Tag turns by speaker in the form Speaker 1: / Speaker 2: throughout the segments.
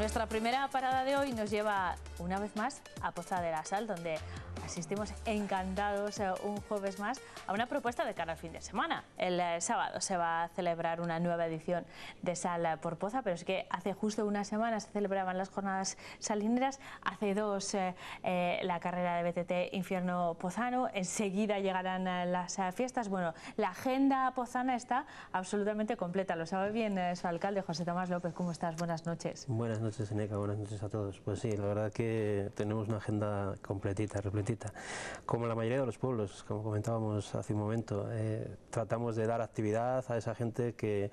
Speaker 1: Nuestra primera parada de hoy nos lleva una vez más a Poza de la Sal, donde asistimos encantados eh, un jueves más a una propuesta de cara al fin de semana. El eh, sábado se va a celebrar una nueva edición de Sal por Poza, pero es que hace justo una semana se celebraban las jornadas salineras, hace dos eh, la carrera de BTT Infierno Pozano, enseguida llegarán las fiestas. Bueno, la agenda pozana está absolutamente completa, lo sabe bien su alcalde José Tomás López. ¿Cómo estás? Buenas noches.
Speaker 2: Buenas noches, Eneca, buenas noches a todos. Pues sí, la verdad que tenemos una agenda completita, repletita. Como la mayoría de los pueblos, como comentábamos hace un momento, eh, tratamos de dar actividad a esa gente que,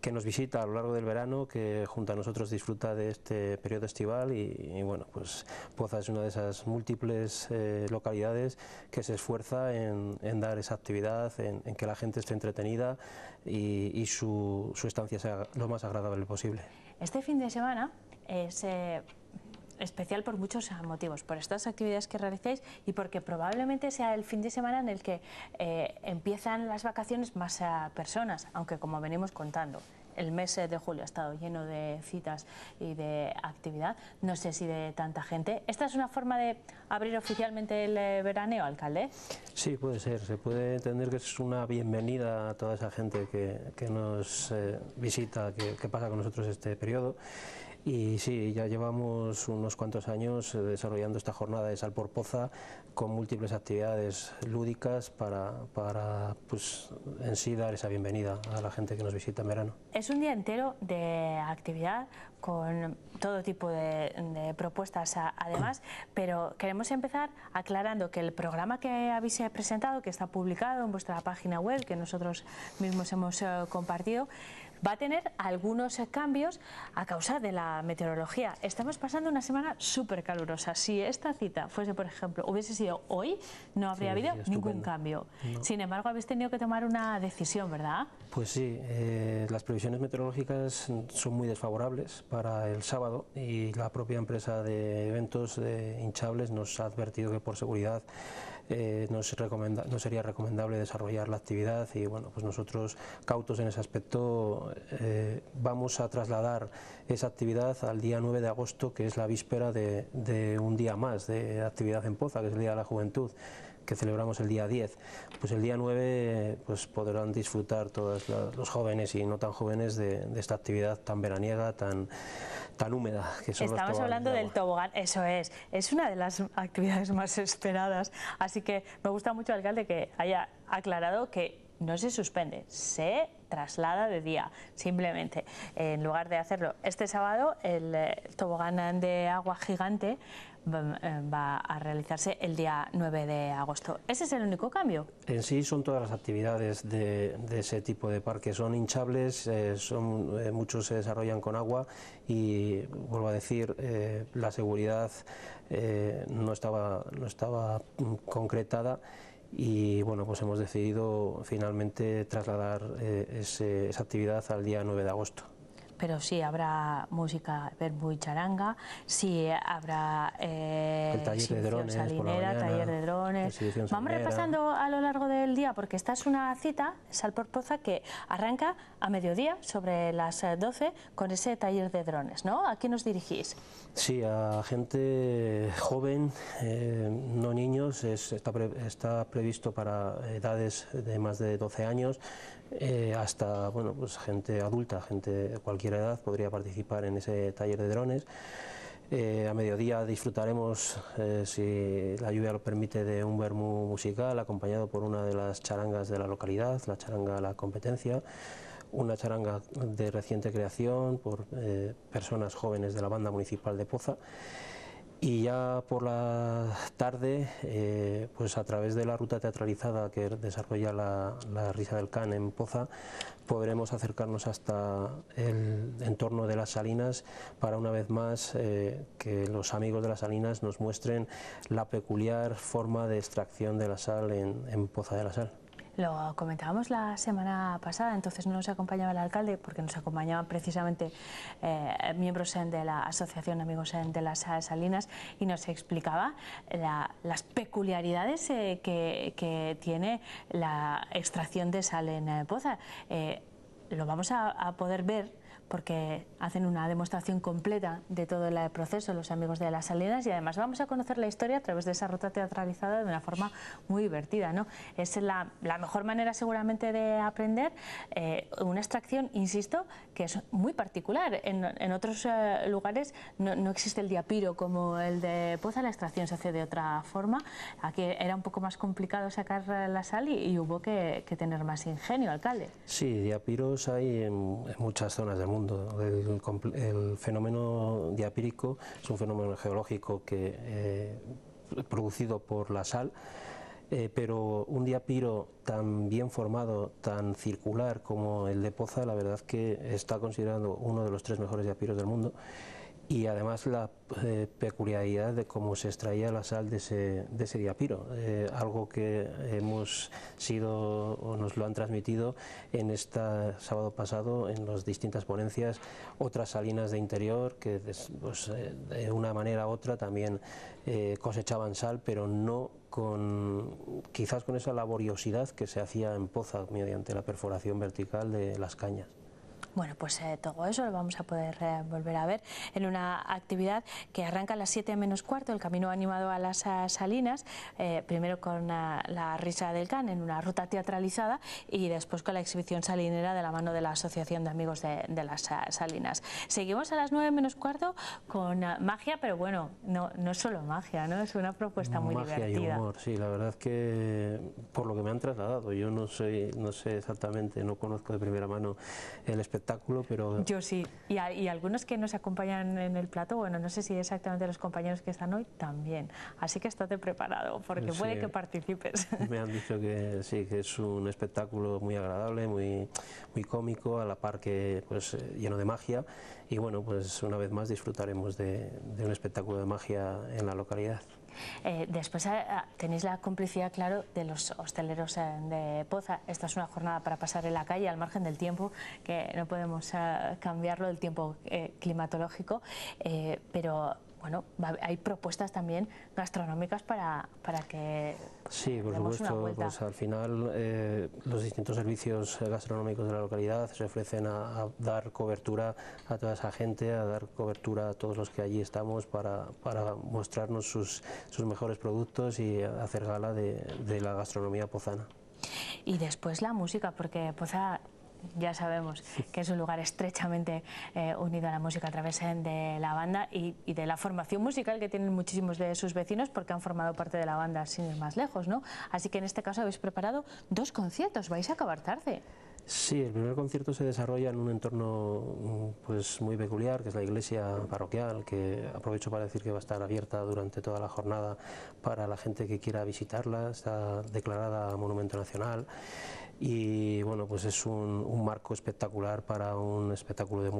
Speaker 2: que, nos visita a lo largo del verano, que junto a nosotros disfruta de este periodo estival y, bueno, pues Poza es una de esas múltiples eh, localidades que se esfuerza en, dar esa actividad, en, que la gente esté entretenida y, su, su, estancia sea lo más agradable posible.
Speaker 1: Este fin de semana eh, se especial por muchos motivos, por estas actividades que realicéis y porque probablemente sea el fin de semana en el que eh, empiezan las vacaciones más a eh, personas, aunque como venimos contando, el mes eh, de julio ha estado lleno de citas y de actividad, no sé si de tanta gente. ¿Esta es una forma de abrir oficialmente el veraneo, alcalde?
Speaker 2: Sí, puede ser, se puede entender que es una bienvenida a toda esa gente que, nos visita, que pasa con nosotros este periodo. Y sí, ya llevamos unos cuantos años eh, desarrollando esta jornada de Sal por Poza con múltiples actividades lúdicas para, pues, en sí dar esa bienvenida a la gente que nos visita en verano.
Speaker 1: Es un día entero de actividad con todo tipo de, propuestas además, pero queremos empezar aclarando que el programa que habéis eh, presentado, que está publicado en vuestra página web, que nosotros mismos hemos eh, compartido, va a tener algunos cambios a causa de la meteorología. Estamos pasando una semana súper calurosa. Si esta cita fuese, por ejemplo, hubiese sido hoy, no habría habido ningún cambio. Sin embargo, habéis tenido que tomar una decisión, ¿verdad?
Speaker 2: Pues sí, eh, las previsiones meteorológicas son muy desfavorables para el sábado y la propia empresa de eventos hinchables nos ha advertido que por seguridad eh, no, no, sería recomendable desarrollar la actividad y bueno, pues nosotros cautos en ese aspecto eh, vamos a trasladar esa actividad al día 9 de agosto que es la víspera de, de un día más de actividad en Poza, que es el Día de la Juventud que celebramos el día 10. Pues el día 9 pues podrán disfrutar todos los jóvenes y no tan jóvenes de, esta actividad tan veraniega, tan, tan húmeda. Que son Estamos hablando
Speaker 1: del tobogán, eso es. Es una de las actividades más esperadas. Así que me gusta mucho, alcalde, que haya aclarado que no se suspende, se traslada de día, simplemente. En lugar de hacerlo este sábado, el eh, tobogán de agua gigante eh, va a realizarse el día 9 de agosto. ¿Ese es el único cambio?
Speaker 2: En sí son todas las actividades de, ese tipo de parques Son hinchables, eh, son, eh, muchos se desarrollan con agua y, vuelvo a decir, la seguridad no, estaba, no estaba concretada y bueno, pues hemos decidido finalmente trasladar esa actividad al día 9 de agosto
Speaker 1: pero sí habrá música verbo y charanga, sí habrá eh, el taller de drones salinera, taller de drones. Vamos repasando a lo largo del día porque esta es una cita, sal por poza, que arranca a mediodía sobre las 12 eh, con ese taller de drones, ¿no? ¿A quién nos dirigís?
Speaker 2: Sí, a gente joven, eh, no niños, está, está previsto para edades de más de 12 años, eh, hasta bueno, pues gente adulta, gente de cualquier edad podría participar en ese taller de drones. Eh, a mediodía disfrutaremos, eh, si la lluvia lo permite, de un vermú musical acompañado por una de las charangas de la localidad, la charanga La Competencia, una charanga de reciente creación por personas jóvenes de la banda municipal de Poza. Y ya por la tarde, eh, pues a través de la ruta teatralizada que desarrolla la, Risa del Can en Poza, podremos acercarnos hasta el entorno de las Salinas para una vez más eh, que los amigos de las Salinas nos muestren la peculiar forma de extracción de la sal en Poza de la Sal.
Speaker 1: Lo comentábamos la semana pasada, entonces no nos acompañaba el alcalde porque nos acompañaban precisamente eh, miembros de la Asociación Amigos de las Salinas y nos explicaba las peculiaridades eh, que, tiene la extracción de sal en eh, Poza. lo vamos a poder ver porque hacen una demostración completa de todo el proceso los amigos de las salinas y además vamos a conocer la historia a través de esa ruta teatralizada de una forma muy divertida. ¿no? Es la, mejor manera seguramente de aprender eh, una extracción, insisto, que es muy particular. En, otros eh, lugares no, existe el diapiro como el de Poza, la extracción se hace de otra forma. Aquí era un poco más complicado sacar eh, la sal y, hubo que, tener más ingenio, alcalde.
Speaker 2: Sí, diapiros hay en, en muchas zonas de mundo. El, fenómeno diapírico es un fenómeno geológico que, eh, producido por la sal, eh, pero un diapiro tan bien formado, tan circular como el de Poza, la verdad que está considerado uno de los tres mejores diapiros del mundo y además la eh, peculiaridad de cómo se extraía la sal de ese, de ese diapiro, eh, algo que hemos sido o nos lo han transmitido en este sábado pasado en las distintas ponencias, otras salinas de interior que pues, eh, de una manera u otra también cosechaban sal, pero no con, quizás con esa laboriosidad que se hacía en poza mediante la perforación vertical de las cañas.
Speaker 1: Bueno, pues eh, todo eso lo vamos a poder eh, volver a ver en una actividad que arranca a las 7 menos cuarto, el camino animado a las salinas, eh, primero con la risa del can en una ruta teatralizada y después con la exhibición salinera de la mano de la Asociación de Amigos de, las Salinas. Seguimos a las 9 menos cuarto con magia, pero bueno, no, no es solo magia, ¿no? es una propuesta muy magia Y humor,
Speaker 2: sí, la verdad que por lo que me han trasladado, yo no, no sé exactamente, no conozco de primera mano el espectáculo, pero... Yo
Speaker 1: sí, y, algunos que nos acompañan en el plato, bueno, no sé si exactamente los compañeros que están hoy, también. Así que estate preparado, porque puede que participes.
Speaker 2: Me han dicho que sí, que es un espectáculo muy agradable, muy, muy cómico, a la par que pues, eh, lleno de magia, y bueno, pues una vez más disfrutaremos de, un espectáculo de magia en la localidad.
Speaker 1: Eh, después eh, tenéis la complicidad, claro, de los hosteleros eh, de Poza. Esta es una jornada para pasar en la calle al margen del tiempo, que no podemos cambiarlo, el tiempo climatológico, pero bueno, hay propuestas también gastronómicas para, para que Sí, por supuesto, pues
Speaker 2: al final eh, los distintos servicios eh, gastronómicos de la localidad se ofrecen a, dar cobertura a toda esa gente, a dar cobertura a todos los que allí estamos para, para mostrarnos sus, sus mejores productos y hacer gala de, de la gastronomía pozana.
Speaker 1: Y después la música, porque Poza ya sabemos que es un lugar estrechamente eh, unido a la música a través eh, de la banda y, y, de la formación musical que tienen muchísimos de sus vecinos porque han formado parte de la banda sin ir más lejos, ¿no? Así que en este caso habéis preparado dos conciertos, vais a acabar tarde.
Speaker 2: Sí, el primer concierto se desarrolla en un entorno pues, muy peculiar, que es la iglesia parroquial, que aprovecho para decir que va a estar abierta durante toda la jornada para la gente que quiera visitarla, está declarada Monumento Nacional y bueno, pues es un, marco espectacular para un espectáculo de,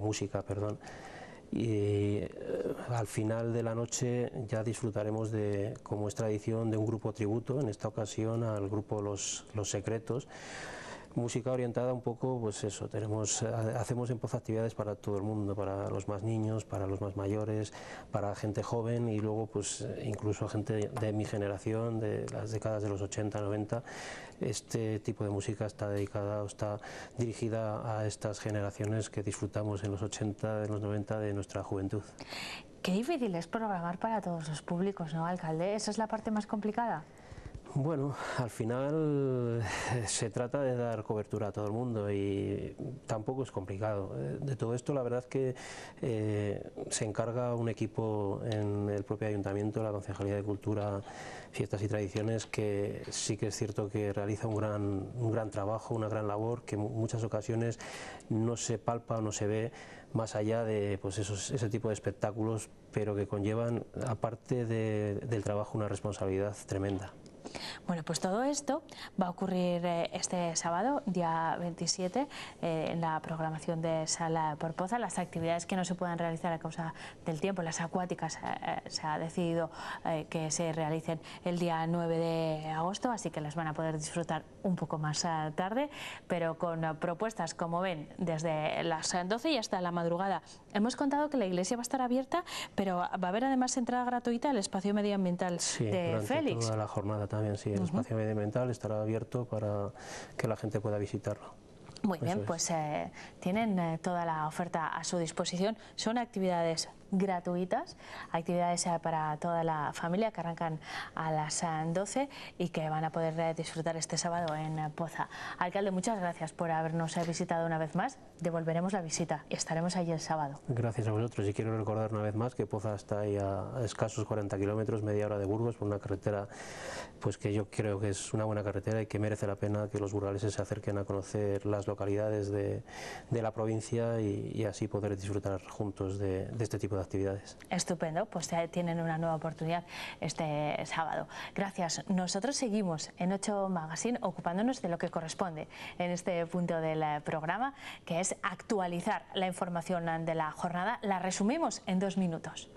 Speaker 2: música. Perdón y eh, al final de la noche ya disfrutaremos de, como es tradición, de un grupo tributo, en esta ocasión al grupo Los, Los Secretos, música orientada un poco, pues eso, tenemos, eh, hacemos en Poza actividades para todo el mundo, para los más niños, para los más mayores, para gente joven y luego pues eh, incluso gente de mi generación, de las décadas de los 80, 90, este tipo de música está dedicada o está dirigida a estas generaciones que disfrutamos en los 80, en los 90 de nuestra juventud.
Speaker 1: Qué difícil es programar para todos los públicos, ¿no, alcalde? ¿Esa es la parte más complicada?
Speaker 2: Bueno, al final eh, se trata de dar cobertura a todo el mundo y tampoco es complicado. Eh, de todo esto la verdad que eh, se encarga un equipo en el propio ayuntamiento, la Concejalía de Cultura, Fiestas y Tradiciones, que sí que es cierto que realiza un gran, trabajo, una gran labor, que en muchas ocasiones no se palpa o no se ve más allá de pues ese tipo de espectáculos, pero que conllevan, aparte del trabajo, una responsabilidad tremenda.
Speaker 1: Bueno, pues todo esto va a ocurrir eh, este sábado, día 27, eh, en la programación de Sala Porpoza. Las actividades que no se puedan realizar a causa del tiempo, las acuáticas, eh, se ha decidido que se realicen el día 9 de agosto, así que las van a poder disfrutar un poco más tarde, pero con propuestas, como ven, desde las 12 y hasta la madrugada. Hemos contado que la iglesia va a estar abierta, pero va a haber además entrada gratuita al espacio medioambiental de Félix. la
Speaker 2: jornada también, sí, el espacio medioambiental estará abierto para que la gente pueda visitarlo. Muy bien, pues
Speaker 1: eh, tienen eh, toda la oferta a su disposición. Son actividades gratuitas, actividades eh, para toda la familia que arrancan a las 12 eh, y que van a poder eh, disfrutar este sábado en Poza. Alcalde, muchas gracias por habernos visitado una vez más. Devolveremos la visita, y estaremos allí el sábado.
Speaker 2: Gracias a vosotros y quiero recordar una vez más que Poza está ahí a escasos 40 kilómetros, media hora de Burgos, por una carretera pues que yo creo que es una buena carretera y que merece la pena que los burgaleses se acerquen a conocer las localidades de, la provincia y, así poder disfrutar juntos de, de este tipo de actividades.
Speaker 1: Estupendo, pues tienen una nueva oportunidad este sábado. Gracias. Nosotros seguimos en 8 Magazine ocupándonos de lo que corresponde en este punto del eh, programa, que es actualizar la información de la jornada. La resumimos en dos minutos.